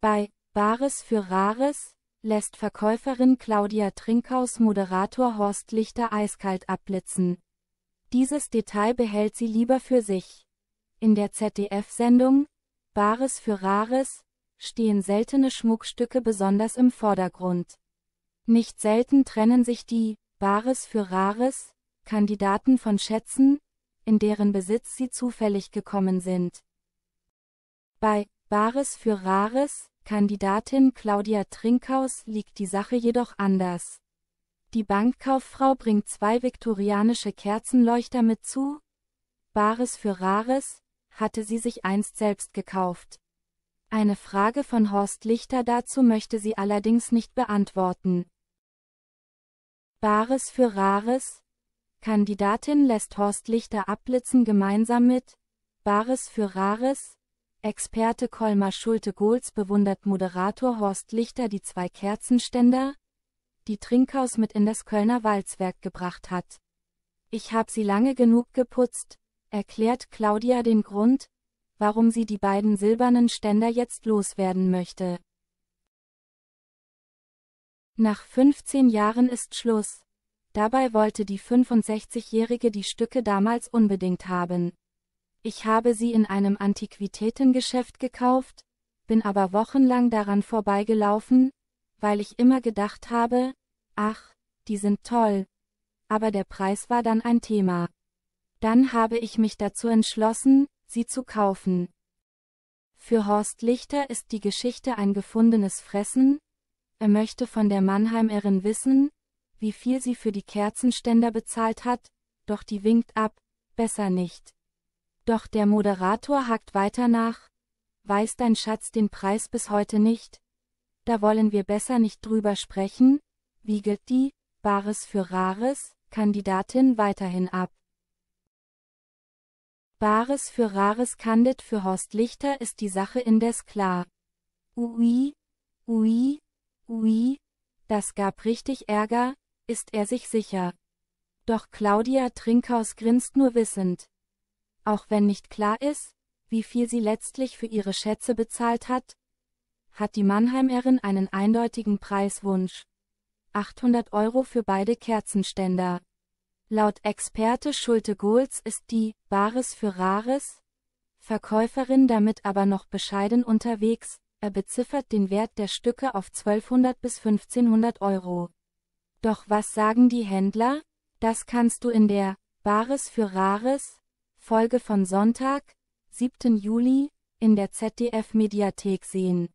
Bei Bares für Rares lässt Verkäuferin Claudia Trinkhaus Moderator Horst Lichter eiskalt abblitzen. Dieses Detail behält sie lieber für sich. In der ZDF-Sendung Bares für Rares stehen seltene Schmuckstücke besonders im Vordergrund. Nicht selten trennen sich die Bares für Rares Kandidaten von Schätzen, in deren Besitz sie zufällig gekommen sind. Bei Bares für Rares Kandidatin Claudia Trinkhaus liegt die Sache jedoch anders. Die Bankkauffrau bringt zwei viktorianische Kerzenleuchter mit zu. Bares für Rares, hatte sie sich einst selbst gekauft. Eine Frage von Horst Lichter dazu möchte sie allerdings nicht beantworten. Bares für Rares? Kandidatin lässt Horst Lichter abblitzen gemeinsam mit Bares für Rares, Experte Kolmar Schulte-Gohls bewundert Moderator Horst Lichter die zwei Kerzenständer, die Trinkhaus mit in das Kölner Walzwerk gebracht hat. Ich habe sie lange genug geputzt, erklärt Claudia den Grund, warum sie die beiden silbernen Ständer jetzt loswerden möchte. Nach 15 Jahren ist Schluss. Dabei wollte die 65-Jährige die Stücke damals unbedingt haben. Ich habe sie in einem Antiquitätengeschäft gekauft, bin aber wochenlang daran vorbeigelaufen, weil ich immer gedacht habe, ach, die sind toll. Aber der Preis war dann ein Thema. Dann habe ich mich dazu entschlossen, sie zu kaufen. Für Horst Lichter ist die Geschichte ein gefundenes Fressen, er möchte von der Mannheimerin wissen, wie viel sie für die Kerzenständer bezahlt hat, doch die winkt ab, besser nicht. Doch der Moderator hakt weiter nach, weiß dein Schatz den Preis bis heute nicht, da wollen wir besser nicht drüber sprechen, wiegelt die, Bares für Rares, Kandidatin weiterhin ab. Bares für Rares Kandid für Horst Lichter ist die Sache indes klar. Ui, ui, ui, das gab richtig Ärger, ist er sich sicher. Doch Claudia Trinkhaus grinst nur wissend. Auch wenn nicht klar ist, wie viel sie letztlich für ihre Schätze bezahlt hat, hat die Mannheimerin einen eindeutigen Preiswunsch. 800 Euro für beide Kerzenständer. Laut Experte Schulte Gohls ist die Bares für Rares Verkäuferin damit aber noch bescheiden unterwegs, er beziffert den Wert der Stücke auf 1200 bis 1500 Euro. Doch was sagen die Händler? Das kannst du in der Bares für Rares Folge von Sonntag, 7. Juli, in der ZDF-Mediathek sehen.